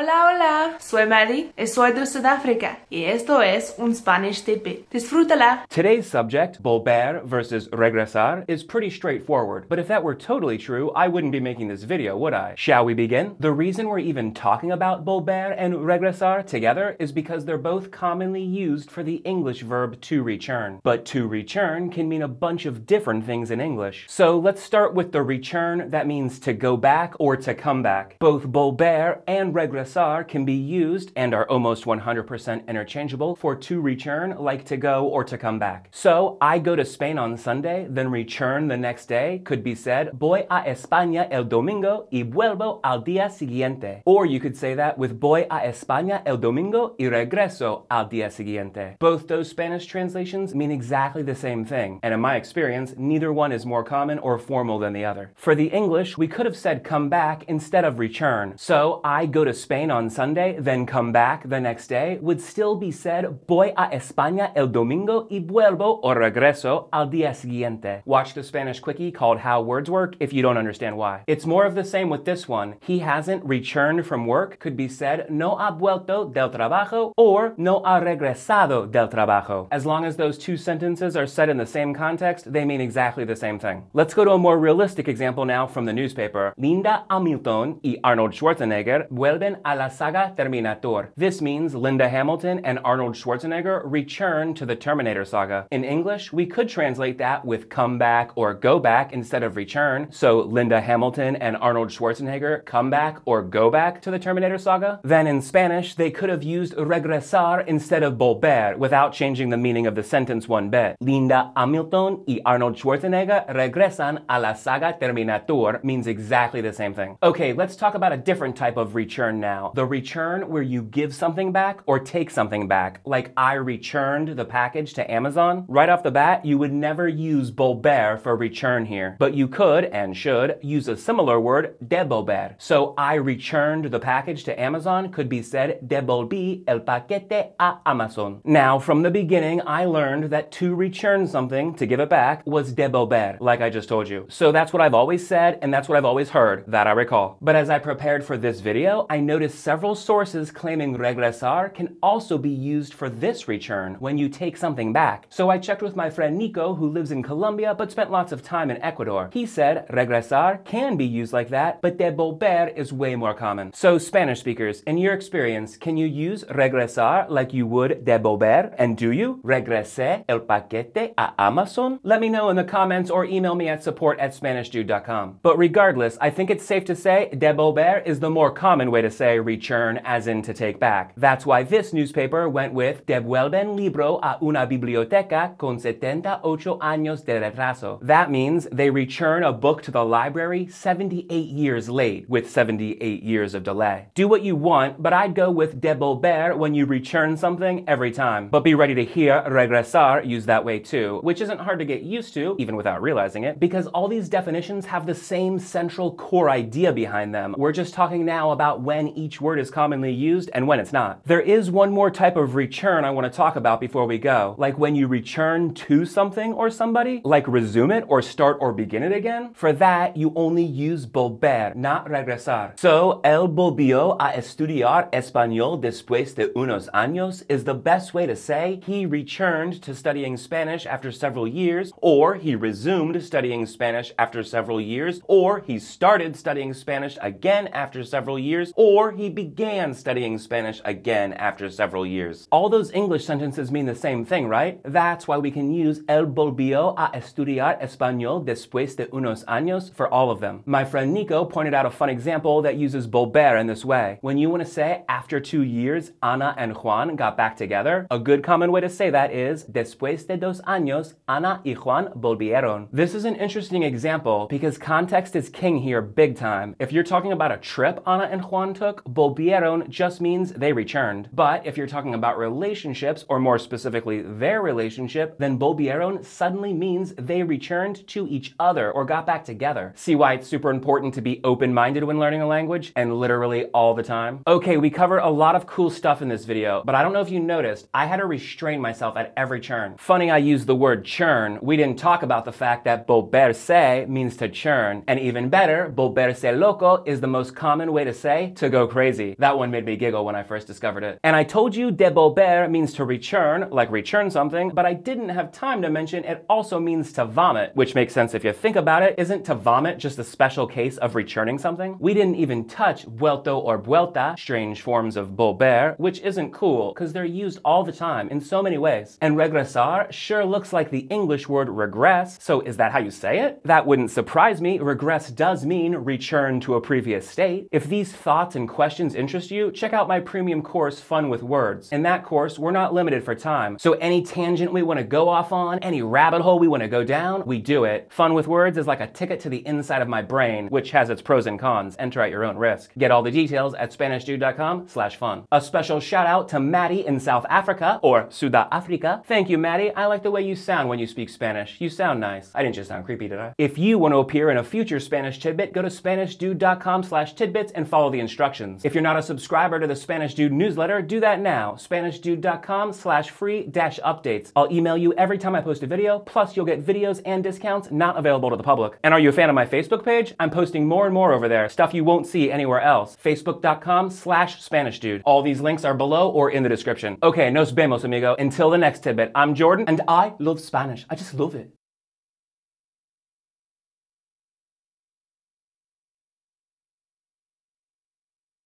Hola, hola, soy Maddie, eh, soy de Sudáfrica y esto es Un Spanish tip. Disfrútala! Today's subject, volver versus regresar, is pretty straightforward, but if that were totally true, I wouldn't be making this video, would I? Shall we begin? The reason we're even talking about volver and regresar together is because they're both commonly used for the English verb to return. But to return can mean a bunch of different things in English. So let's start with the return, that means to go back or to come back. Both volver and regresar can be used and are almost 100% interchangeable for to return, like to go or to come back. So, I go to Spain on Sunday, then return the next day could be said, voy a España el domingo y vuelvo al día siguiente. Or you could say that with voy a España el domingo y regreso al día siguiente. Both those Spanish translations mean exactly the same thing, and in my experience, neither one is more common or formal than the other. For the English, we could have said come back instead of return. So, I go to Spain Spain on Sunday, then come back the next day would still be said, voy a España el domingo y vuelvo o regreso al día siguiente. Watch the Spanish quickie called How Words Work if you don't understand why. It's more of the same with this one. He hasn't returned from work could be said, no ha vuelto del trabajo or no ha regresado del trabajo. As long as those two sentences are said in the same context, they mean exactly the same thing. Let's go to a more realistic example now from the newspaper. Linda Hamilton y Arnold Schwarzenegger vuelven a la saga Terminator. This means Linda Hamilton and Arnold Schwarzenegger return to the Terminator saga. In English, we could translate that with come back or go back instead of return. So Linda Hamilton and Arnold Schwarzenegger come back or go back to the Terminator saga. Then in Spanish, they could have used regresar instead of volver without changing the meaning of the sentence one bit. Linda Hamilton y Arnold Schwarzenegger regresan a la saga Terminator means exactly the same thing. Okay, let's talk about a different type of return now now. The return where you give something back or take something back, like I returned the package to Amazon. Right off the bat, you would never use Bolbert for return here, but you could and should use a similar word, devolver. So I returned the package to Amazon could be said devolví el paquete a Amazon. Now, from the beginning, I learned that to return something, to give it back, was devolver, like I just told you. So that's what I've always said, and that's what I've always heard, that I recall. But as I prepared for this video, I noticed Notice several sources claiming regresar can also be used for this return when you take something back. So I checked with my friend Nico, who lives in Colombia but spent lots of time in Ecuador. He said regresar can be used like that, but devolver is way more common. So Spanish speakers, in your experience, can you use regresar like you would devolver? And do you? Regresé el paquete a Amazon? Let me know in the comments or email me at support at SpanishDude.com. But regardless, I think it's safe to say devolver is the more common way to say say return as in to take back. That's why this newspaper went with Devuelven libro a una biblioteca con 78 años de retraso. That means they return a book to the library 78 years late with 78 years of delay. Do what you want, but I'd go with devolver when you return something every time. But be ready to hear regresar used that way too, which isn't hard to get used to, even without realizing it, because all these definitions have the same central core idea behind them. We're just talking now about when each word is commonly used and when it's not. There is one more type of return I want to talk about before we go, like when you return to something or somebody, like resume it or start or begin it again. For that, you only use volver, not regresar. So, el volvió a estudiar español después de unos años is the best way to say he returned to studying Spanish after several years, or he resumed studying Spanish after several years, or he started studying Spanish again after several years, or before he began studying Spanish again after several years. All those English sentences mean the same thing, right? That's why we can use él volvió a estudiar español después de unos años for all of them. My friend Nico pointed out a fun example that uses volver in this way. When you want to say after two years, Ana and Juan got back together, a good common way to say that is después de dos años, Ana y Juan volvieron. This is an interesting example because context is king here big time. If you're talking about a trip Ana and Juan took, look, volvieron just means they returned. But if you're talking about relationships, or more specifically their relationship, then volvieron suddenly means they returned to each other or got back together. See why it's super important to be open-minded when learning a language and literally all the time? Okay, we covered a lot of cool stuff in this video, but I don't know if you noticed, I had to restrain myself at every turn. Funny I used the word churn. We didn't talk about the fact that volverse means to churn, and even better, volverse loco is the most common way to say to go crazy. That one made me giggle when I first discovered it. And I told you debober means to return, like return something, but I didn't have time to mention it also means to vomit, which makes sense if you think about it. Isn't to vomit just a special case of returning something? We didn't even touch vuelto or vuelta, strange forms of volver, which isn't cool because they're used all the time in so many ways. And regresar sure looks like the English word regress, so is that how you say it? That wouldn't surprise me. Regress does mean return to a previous state. If these thoughts and questions interest you, check out my premium course, Fun with Words. In that course, we're not limited for time, so any tangent we want to go off on, any rabbit hole we want to go down, we do it. Fun with Words is like a ticket to the inside of my brain, which has its pros and cons. Enter at your own risk. Get all the details at SpanishDude.com slash fun. A special shout out to Maddie in South Africa, or Suda Africa. Thank you, Maddie. I like the way you sound when you speak Spanish. You sound nice. I didn't just sound creepy, did I? If you want to appear in a future Spanish tidbit, go to SpanishDude.com slash tidbits and follow the instructions instructions. If you're not a subscriber to the Spanish Dude newsletter, do that now, SpanishDude.com slash free dash updates. I'll email you every time I post a video, plus you'll get videos and discounts not available to the public. And are you a fan of my Facebook page? I'm posting more and more over there, stuff you won't see anywhere else. Facebook.com slash Spanish Dude. All these links are below or in the description. Okay, nos vemos, amigo. Until the next tidbit, I'm Jordan, and I love Spanish. I just love it.